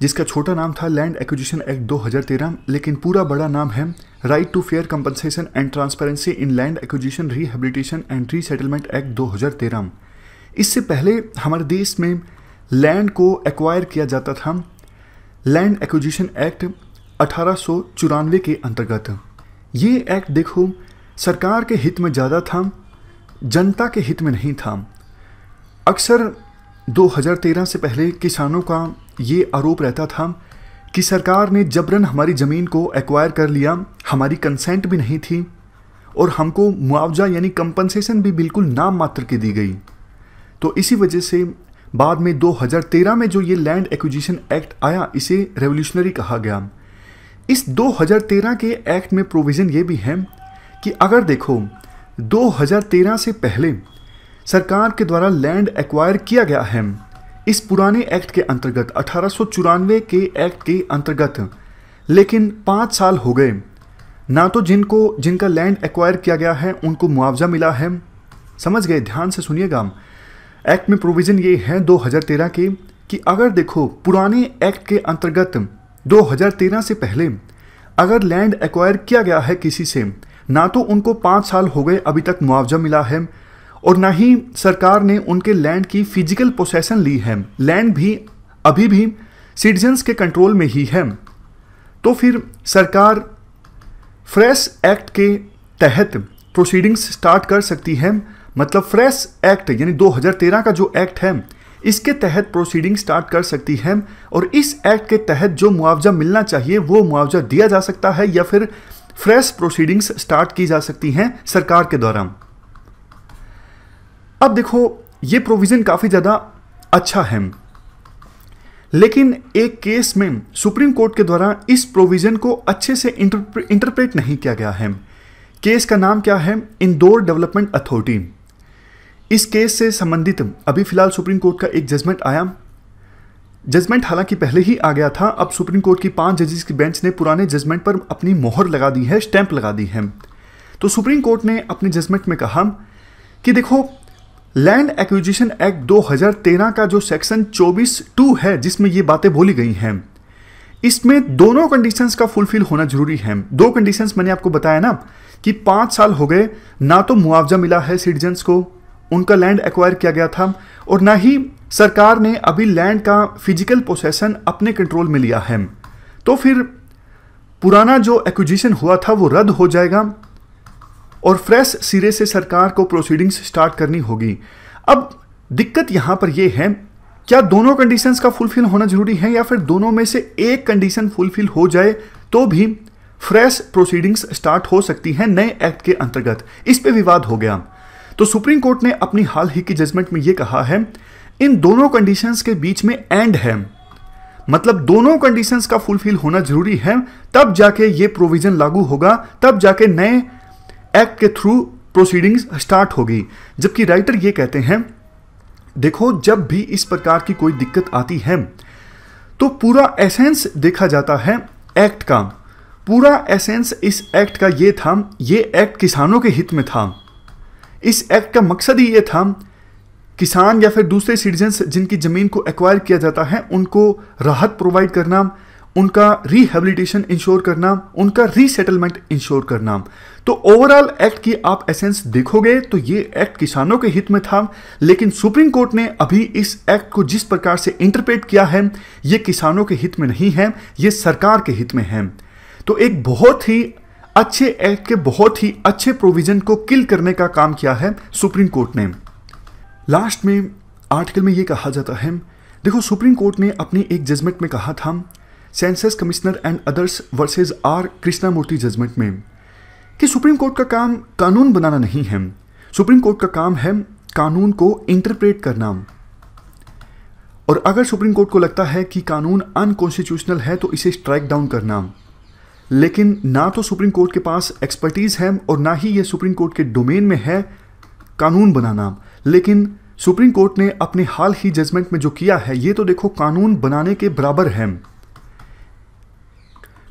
जिसका छोटा नाम था लैंड एक्विजिशन एक्ट 2013 लेकिन पूरा बड़ा नाम है right to fair compensation and transparency in land acquisition rehabilitation and resettlement act 2013 इससे पहले हमारे देश में लैंड को एक्वायर किया जाता था लैंड एक्विजिशन एक्ट अठारह के अंतर्गत ये एक्ट देखो सरकार के हित में ज़्यादा था जनता के हित में नहीं था अक्सर 2013 से पहले किसानों का ये आरोप रहता था कि सरकार ने जबरन हमारी ज़मीन को एक्वायर कर लिया हमारी कंसेंट भी नहीं थी और हमको मुआवजा यानी कंपनसेशन भी बिल्कुल नाम मात्र की दी गई तो इसी वजह से बाद में 2013 में जो ये लैंड एक्विजिशन एक्ट आया इसे रेवोल्यूशनरी कहा गया इस 2013 के एक्ट में प्रोविज़न ये भी है कि अगर देखो 2013 से पहले सरकार के द्वारा लैंड एक्वायर किया गया है इस पुराने एक्ट के अंतर्गत अठारह के एक्ट के अंतर्गत लेकिन पाँच साल हो गए ना तो जिनको जिनका लैंड एक्वायर किया गया है उनको मुआवजा मिला है समझ गए ध्यान से सुनिएगा एक्ट में प्रोविज़न ये है 2013 के कि अगर देखो पुराने एक्ट के अंतर्गत 2013 से पहले अगर लैंड एक्वायर किया गया है किसी से ना तो उनको पाँच साल हो गए अभी तक मुआवजा मिला है और ना ही सरकार ने उनके लैंड की फिजिकल पोसेसन ली है लैंड भी अभी भी सिटीजन्स के कंट्रोल में ही है तो फिर सरकार फ्रेश एक्ट के तहत प्रोसीडिंग्स स्टार्ट कर सकती है मतलब फ्रेश एक्ट यानी 2013 का जो एक्ट है इसके तहत प्रोसीडिंग स्टार्ट कर सकती है और इस एक्ट के तहत जो मुआवजा मिलना चाहिए वो मुआवजा दिया जा सकता है या फिर फ्रेश प्रोसीडिंग्स स्टार्ट की जा सकती हैं सरकार के द्वारा अब देखो ये प्रोविज़न काफ़ी ज़्यादा अच्छा है लेकिन एक केस में सुप्रीम कोर्ट के द्वारा इस प्रोविज़न को अच्छे से इंटरप्रेट नहीं किया गया है केस का नाम क्या है इंदौर डेवलपमेंट अथॉरिटी इस केस से संबंधित अभी फिलहाल सुप्रीम कोर्ट का एक जजमेंट आया जजमेंट हालांकि पहले ही आ गया था अब सुप्रीम कोर्ट की पांच जजेस की बेंच ने पुराने जजमेंट पर अपनी मोहर लगा दी है स्टैंप लगा दी है तो सुप्रीम कोर्ट ने अपने जजमेंट में कहा कि देखो लैंड एक्विजिशन एक्ट 2013 का जो सेक्शन 24 टू है जिसमें ये बातें बोली गई हैं इसमें दोनों कंडीशंस का फुलफिल होना जरूरी है दो कंडीशंस मैंने आपको बताया ना कि पांच साल हो गए ना तो मुआवजा मिला है सिटीजन्स को उनका लैंड एक्वायर किया गया था और ना ही सरकार ने अभी लैंड का फिजिकल प्रोसेसन अपने कंट्रोल में लिया है तो फिर पुराना जो एक्विजिशन हुआ था वो रद्द हो जाएगा और फ्रेश सिरे से सरकार को प्रोसीडिंग्स स्टार्ट करनी होगी अब दिक्कत यहाँ पर यह है क्या दोनों कंडीशंस का फुलफिल होना जरूरी है या फिर दोनों में से एक कंडीशन फुलफिल हो जाए तो भी फ्रेश प्रोसीडिंग्स स्टार्ट हो सकती हैं नए एक्ट के अंतर्गत इस पे विवाद हो गया तो सुप्रीम कोर्ट ने अपनी हाल ही की जजमेंट में यह कहा है इन दोनों कंडीशंस के बीच में एंड है मतलब दोनों कंडीशंस का फुलफिल होना जरूरी है तब जाके ये प्रोविजन लागू होगा तब जाके नए एक्ट के थ्रू प्रोसीडिंग्स स्टार्ट होगी जबकि राइटर ये कहते हैं देखो जब भी इस प्रकार की कोई दिक्कत आती है तो पूरा एसेंस देखा जाता है एक्ट का पूरा एसेंस इस एक्ट का ये था ये एक्ट किसानों के हित में था इस एक्ट का मकसद ही ये था किसान या फिर दूसरे सिटीजन्स जिनकी ज़मीन को एक्वायर किया जाता है उनको राहत प्रोवाइड करना उनका रिहेबिलिटेशन इंश्योर करना उनका रीसेटलमेंट इंश्योर करना तो ओवरऑल एक्ट की आप एसेंस देखोगे तो ये एक्ट किसानों के हित में था लेकिन सुप्रीम कोर्ट ने अभी इस एक्ट को जिस प्रकार से इंटरप्रेट किया है ये किसानों के हित में नहीं है ये सरकार के हित में है तो एक बहुत ही अच्छे एक्ट के बहुत ही अच्छे प्रोविजन को किल करने का काम किया है सुप्रीम कोर्ट ने लास्ट में आर्टिकल में यह कहा जाता है देखो सुप्रीम कोर्ट ने अपनी एक जजमेंट में कहा था census commissioner and others versus R Krishnamurthy judgement में कि सुप्रीम कोर्ट का काम कानून बनाना नहीं है सुप्रीम कोर्ट का काम है कानून को इंटरप्रेट करना और अगर सुप्रीम कोर्ट को लगता है कि कानून अनकॉन्स्टिट्यूशनल है तो इसे स्ट्राइक डाउन करना लेकिन ना तो सुप्रीम कोर्ट के पास एक्सपर्टीज़ है और ना ही ये सुप्रीम कोर्ट के डोमेन में है कानून बनाना लेकिन सुप्रीम कोर्ट ने अपने हाल ही जजमेंट में जो किया है ये तो देखो कानून बनाने के बराबर है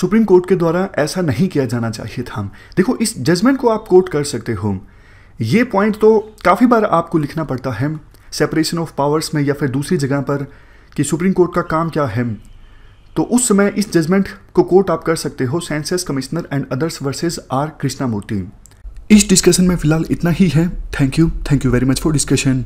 सुप्रीम कोर्ट के द्वारा ऐसा नहीं किया जाना चाहिए था देखो इस जजमेंट को आप कोर्ट कर सकते हो ये पॉइंट तो काफ़ी बार आपको लिखना पड़ता है सेपरेशन ऑफ पावर्स में या फिर दूसरी जगह पर कि सुप्रीम कोर्ट का काम क्या है तो उस समय इस जजमेंट को कोर्ट आप कर सकते हो census commissioner and others versus R Krishnamurthy इस डिस्कशन में फिलहाल इतना ही है thank you thank you very much for discussion